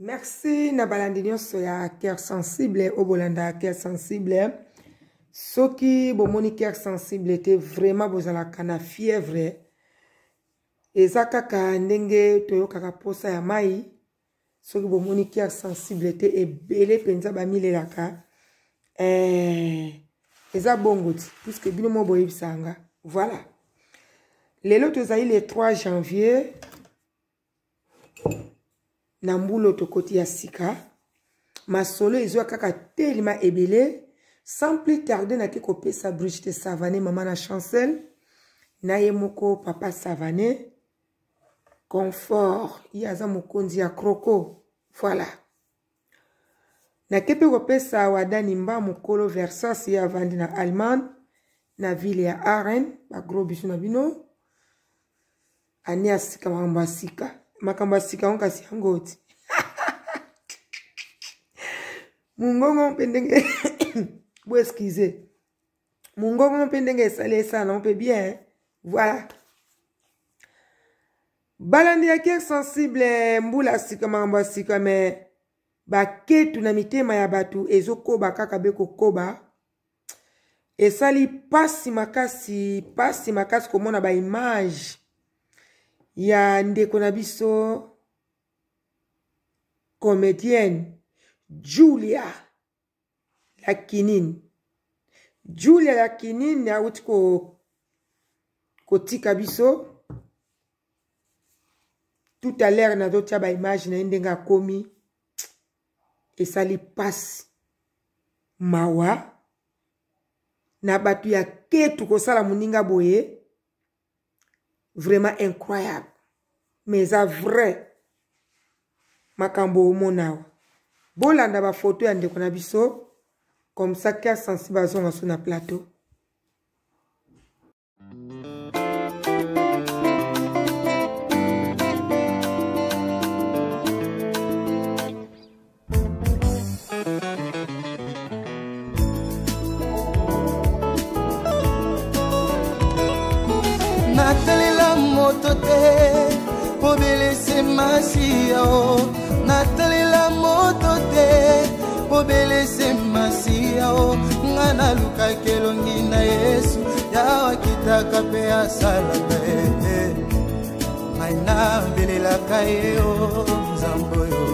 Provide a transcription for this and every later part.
merci na balandi nyonso ya cœur sensible obolanda ya cœur sensible soki bomoni cœur sensible te vraiment bozalaka na fièvre eza kaka ndenge toyokaka posa ya mai soki bomoni cœur sensible te ebele mpenza bamilelaka eh, eza bongo ti puiske bino mo boyebisanga voilà lelo tozali le 3 janvier na mbula tokoti ya sika masolo ezwa kaka telema ebele sans plus tarde nake kopesa brigite savane mama na chancel na ye moko papa savane confort ye aza mokonzi ya croco voilà nake mpe kopesa wadani mba mokolo versas ye avandi na allemagne na ville ya aren bagros biso na bino ane ya sika makambo ya sika makambo ya sika onkasi yango ti mungongo mpe ndenge bo eskize mungongo mpe ndenge esali esala mpe bien voilà balandi yaki esensible mbula sika makambo ya sika me baketu na mitema ya bato ezokoba kaka be kokoba esali pasi makasi pasi makasi komona baimage ya ndeko na biso comédienne julia lakinine julia lakinine awuti kotika ko biso tout à l'heure nazotia baimage na ye ndenge akomi esali mpasi mawa na bato ya ketu kosala moninga boye vraiment incroyable me eza vrai makambo omona awa bolanda bafoto ya ndeko na biso comme ça kia sensi bazonga so na plateau natalela moto te po belese masiya o natalela moto te po belese masiya o nga nalukaki elongi na yesu yawa kitaka mpe asalaka ye ngai nabelelaka ye o nzambo yo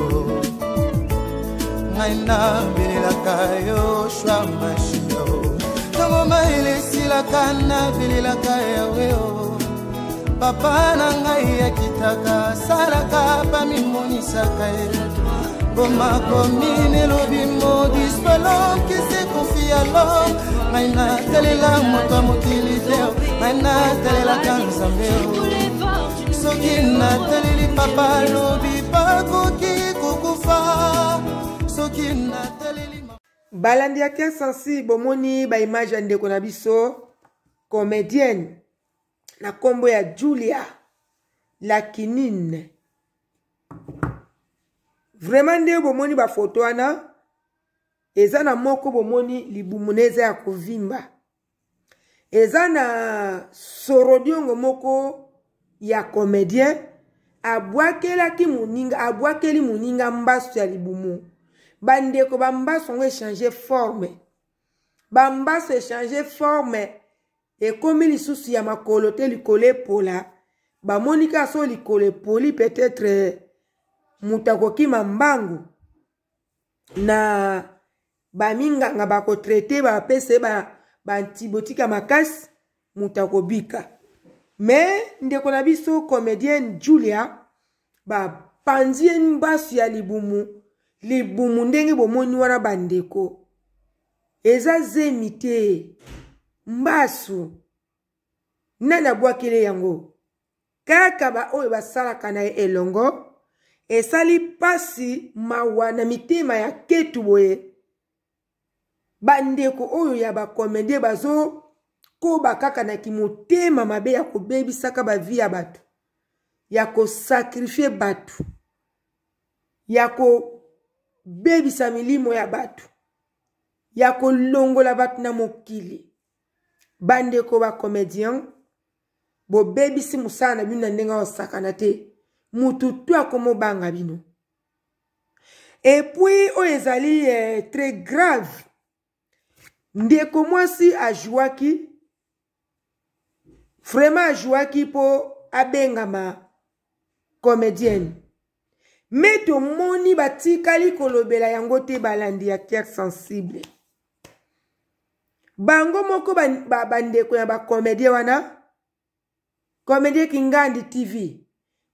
ngai nabelelaka yo shwa mashio ntango maele esilaka nabelelaka yawe o papa na ngai akitaka salaka pamimonisaka ye ngoma komine elobi modispalo kisi kofialo ngai natalela moto ya mokili te ngai natalelaka nzambe soki nataleli papa lobi bakoki kokufa soki nataleli balandi ya 15 sensi bomoni baimage ya ndeko na biso comédienne na nkombo ya julia lakinine vraimen nde bomoni bafoto wana eza na moko bomoni libumu na eza ya kovimba eza na sorodiongo moko ya comédien abwakelaki moninga abwakeli moninga mbasu ya libumu bandeko bambasu yango echange forme bambasu echange forme ekomi lisusu ya makolo te likolo epola bamoni kaka so likolo epoli petetre moto akokima mbangu na baminganga bakotraite bapesa ye baantibiotike ya makasi moto akobika me ndeko na biso comedienne julia bapanzi ye mbasu ya libumu libumu ndenge bomoni wana bandeko eza zemi te mbasu nani abwakeli yango kaka baoyo basalaka na ye elongo esali mpasi mawa na mitema ya ketu boye bandeko oyo ya bakomedie bazokoba kaka na kimotema mabe ya kobebisaka bavi ya bato ya kosakrifie bato ya kobebisa milimo ya bato ya kolongola bato na mokili bandeko bacomédien bobebisi mosala na bino na ndenge osakana te motu tu akomobanga bino epuis oyo oh, ezali eh, très grave ndeko mwasi azwwaki vraiment azwwaki mpo abengama comédienne me tomoni batikali kolobela yango te balandi ya kier sensible bango moko bandeko ba, ba ya bacomédien wana comédien kingandi tv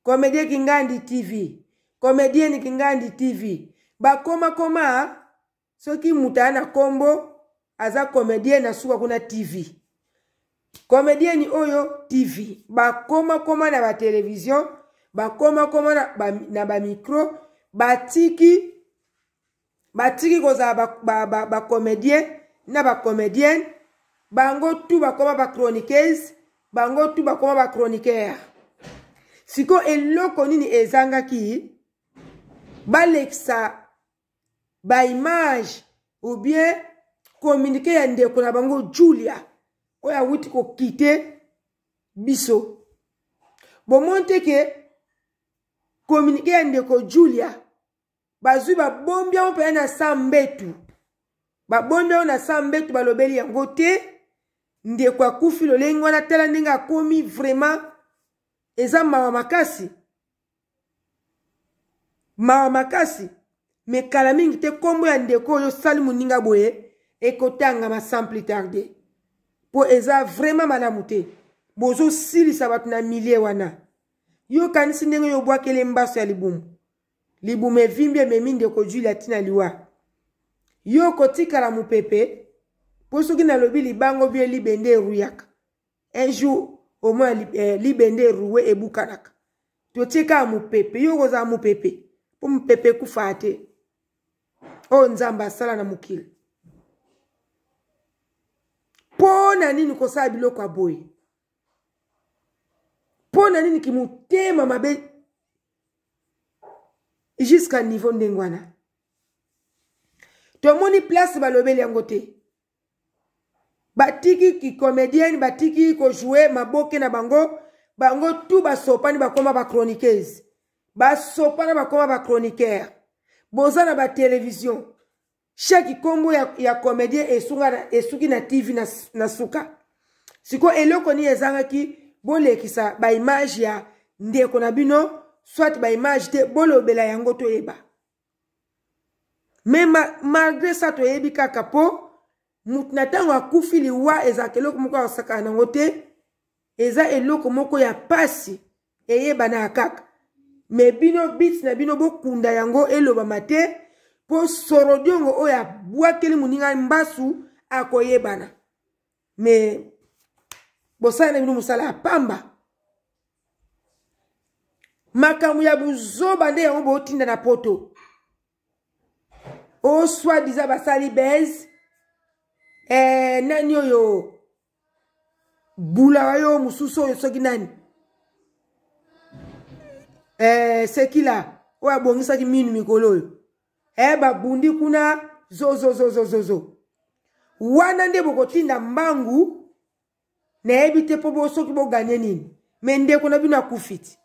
comédien kingandi tv comédienne kingandi tv bakomakoma soki mutu aa na nkombo aza comédienne asuka kuna tv comédienne oyo tv bakomakoma na batelevizio bakomakoma na bamikro ba batiki batiki kozala bacomédien ba, ba, ba, ba na bacomédienne bango tu bakoma bachroniqueuse bango tu bakoma bachroniqueur siko eloko nini ezangaki balekisa baimage ou bien communiqué ya ndeko na bango julia oyo awuti kokite biso bomoni te ke communiqué ya ndeko julia bazwi babombi yango mpena na sa mbetu babonde oyo na sa mbeto balobeli yango te ndeko akufi lolenge wana tala ndenge akomi vraiment eza mawa makasi mawa makasi me kala mingi te nkombo ya ndeko oyo osali moninga boye ekotangama sans plus tarde mpo eza vraiment malamu te bozosilisa bato na milie wana yokanisi ndenge oyo obwakele mbaso ya libumu libumu evimbi ememi ndeko julia ntina liwa yo okotikala mopepe mpo soki nalobi libango bio libende eruyaka un jour omoi eh, libende eruwe ebukanaka totie kaka mopepe yo okozala mopepe mpo mopepe ekufa te oyo oh, nzambe asala na mokili mpo na nini kosala biloko ya boye mpo na nini kimotema mabe juska niveau ndenge wana tomoni place balobeli yango te batiki kicomédienne batiki kojoue maboke na bango bango tu basopani bakoma bachroniqueuse basopana bakoma bachroniqueur boza na batelevizion chaque nkombo ya, ya comédien esuki na tv na, na suka sikoyo eloko nini ezangaki bolekisa baimage ya ndeko na bino soit baimage te bolobela yango toyeba me ma, malgré ça toyebi kaka mpo mutu na ntango akufi liwa ezalaka eloko moko akosaka nango te eza eloko moko ya pasi eyebanaka kaka me bino biti na bino bokunda yango elobama te mpo sorodiongo oyo abwakeli moninga mbasu akoyebana me bosala na bino mosala ya pamba makambo ya buzoba nde yango bootinda na poto oyo soi-disant basali bese eh, nani oyo bulawa yo mosusu oyo soki nani eh, sekila oyo abongisaki minu mikolo oyo eh, babundi kuna zozozozozozo wana nde bokotinda mbangu nayebi te mpo soki boganye nini me ndeko na bino akufi ti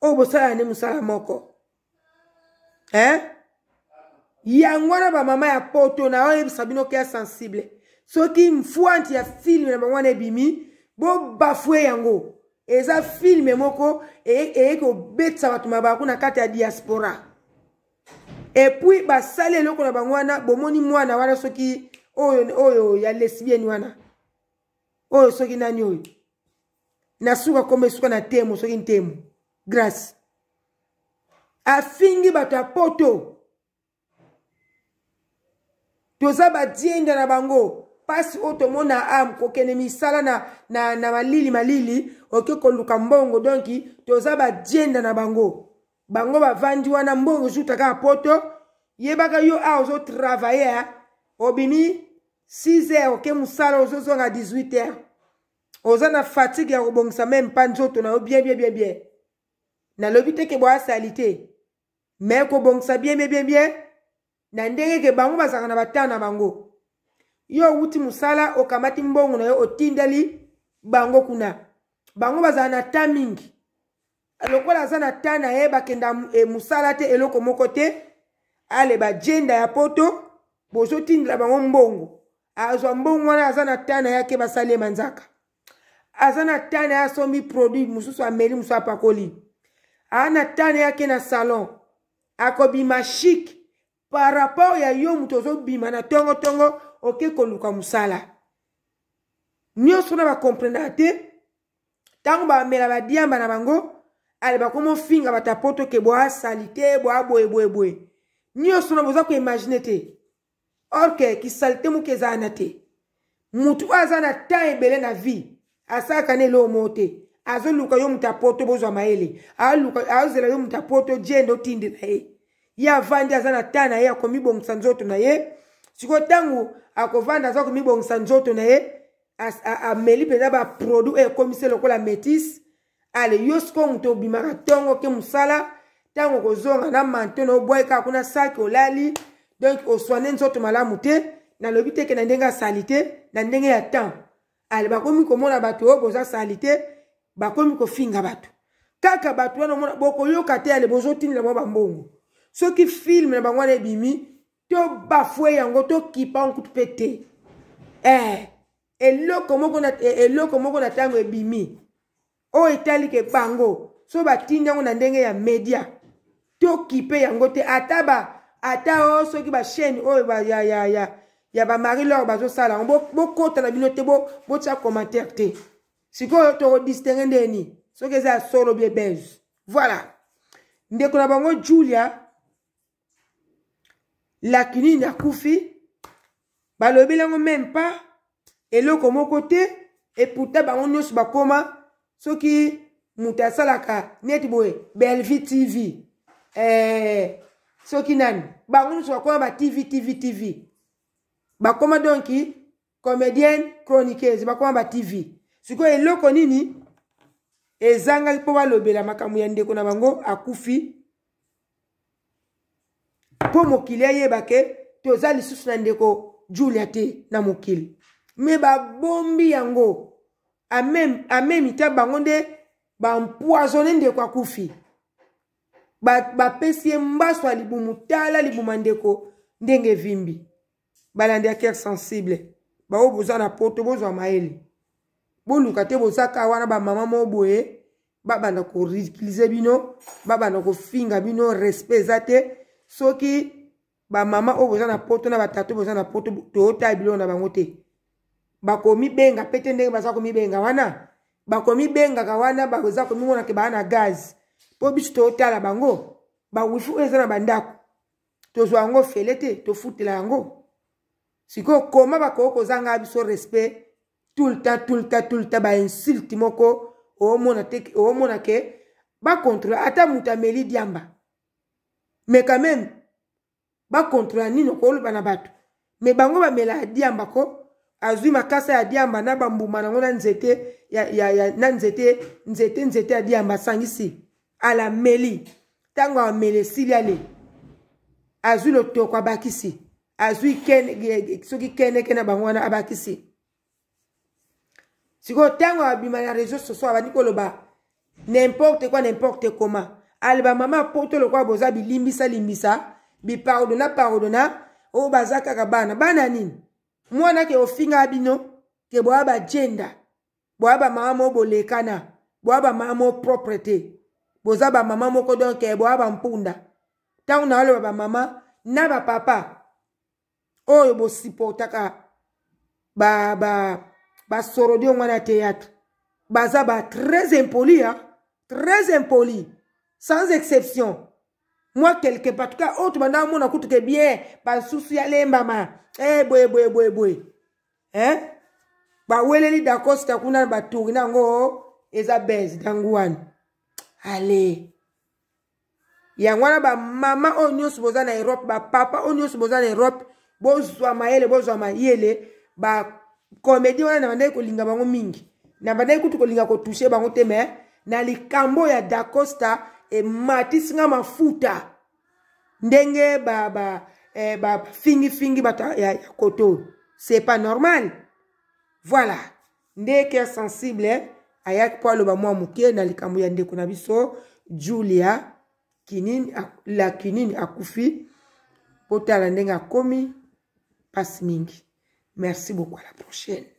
oyo bosalana nde mosala moko eh? yango wana bamama ya poto na oyebisa bino ke ya sensible soki mfwanti ya filme na bango wana ebimi bobafue yango eza filme moko e, eyei kobetisa bato mabaku na kati ya diaspora epui basali eloko na bango wana bomoni mwana wana soki oyo oyo ya lesbienne wana oyo soki nani oyo nasuka koma esuka na temo soki ntemo grace afingi bato ya poto toza badienda na bango mpasi oyo tomona ame kokende misala na, na, na malili malili oke koluka mbongo donki toza badienda na bango bango bavandi wana mbongo ozuta kaka poto yebaka yo a ozotravaye obimi 6 heures oke mosala ozozonga 18 heures oza na fatigue ya kobongisa me mpa nzoto na yo bien bien bien bien nalobi teke boasali te me kobongisa bien bien bien bien na ndenge eke bango bazalaka na batane na bango yo owuti mosala okamati mbongo na yo otindeli bango kuna bango bazala na ta mingi lokola aza na ta na ye bakenda e, mosala te eloko moko te ale bajenda ya poto bozotindela bango mbongo azwa mbongo wana aza na ta na ye ake basali ye manzaka aza na ta na ye asombi produit mosusu ameli mosusu apakoli aa na ta na ye ake na salon akobima shike par rapport ya yo moto ozobima na ntongo-ntongo oke koluka mosala nyonso wana bakomprendaka te ntango bamela badiamba na bango ale bakoma ofinga bato apoto ke boasali te boaboyeboyeboye nyonso wana boza koimagine te orke kisali te moke ezala na te motu oyo aza na temps ebele na vie asalaka na eloo moo te azoluka yo moto apoto bozwa mayele azozela yo moto apoto jende otindela ye ye avandi aza na ta na ye akomibongisa nzoto na ye sikoyo ntango akovanda aza komibongisa nzoto na ye ameli mpenza baproduit oyo ekomisi lokola métis ale yo sikoyo moto obimaka ntongo ke mosala ntango okozonga na manto na obwai kaka kuna saki olali donk oswane nzoto malamu te nalobi teke na ndenge asali te na ndenge ya temps ale bakomi komona bato oyo boza sali te bakomi kofinga bato kaka bato wana bokoyoka te ale bozotindela mwa bambongo soki filme na bango wana ebimi tobafue yango tokipa yango kutu mpe te eh, eloko moko na, eh, eloko moko na ntango ebimi oyo etalike bango so batindi yango na ndenge ya media tokipe yango te ata ba ata oyo soki bachaine oyo ba, ya, ya, ya, ya bamari lor bazosala yango bokota na bino te botia commentaire te sikoyo tokodistingue ndeni soki eza ya solo bie bege voilà ndeko na bango julia lakinine akufi balobelango meme pas eloko moko te eputa bango nyonso bakóma soki moto asalaka neti boye belvi tv eh, soki nani bango nyonso bakóma ba tv tv tv bakóma donki comédienne chroniqueuse bakóma ba tv sikoyo eloko nini ezangaki mpo balobela makambo ya ndeko na bango akufi mpo mokili ayeba ke toza lisusu na ndeko julia te na mokili me babombi yango amemi amem ta bango nde bampoisone ndeko akufi bapesi ba ye mbaso ya libumu tala libuma ndeko ndenge evimbi balandi ya kere sensible baoyo boza na poto bozwa mayele boluka te bozaka wana bamama moko boye babanda koritilize bino babanda kofinga bino respet eza te soki bamama oyo boza na poto na batata boza na poto toyotala biloko na bango te bakomibenga mpe te ndenge baza komibenga wana bakomibengaka wana baza komimonake baa na gaz mpo biso toyotala bango bawifi oyo eza na bandako tozwa yango fele te tofutela yango sikoyo koma bakoki kozanga biso respect tout le temps tout le temps tout le temps bainsulte moko oomona ke bakontrole ata moto ameli diamba me quand même bakontrola nini okoloba na bato me bango bamela ya diambako azwi makasa ya diamba na bambuma nango na nzete ya, ya, ya, na nzete nzete nzete ya diamba asangisi ala meli ntango ameli esili ale azwi lotoko abakisi azwi kene, soki keneke na bango wana abakisi sikoyo ntango abima na réseau soso abandi koloba n'importe kua n'importe comment ale bamama poto lokola boza bilimbisalimbisa bipardona pardona oyo baza kaka bana bana nini mwana ke ofingaka bino ke boya bajenda boya bamama mo bolekana boya bamama mo propre te boza bamama moko donke boya bampunda ntango naoloba bamama na bapapa oyo bosiportaka basorodi ba, ba, ba, ba ongo na théâtre baza ba très impoli ya très impoli sans exception mwa quelque part tuka oyo tobanda amona kutu ke bien basusu ya lembama e eh, boye boye boye boye hein baweleli dakosta kuna baturi nango eza bese ntangu wana ale yango wana bamama oyo nyonso boza na erope bapapa oyo nyonso boza na erope bozwa mayele bozwa mayele bakomedi wana na bandaki kolinga bango mingi na bandaki kutu kolinga kotushe bango te me na likambo ya dakosta ematisanga eh, mafuta ndenge bafingifingi ba, eh, ba, bato ya, ya kote oyo c'est pas normal voilà nde cœur sensible eh? ayaki mpo aloba mwa moke na likambo ya ndeko na biso julia kinini la kinini akufi potala ndenge akomi mpasi mingi merci beaucoup à la prochaine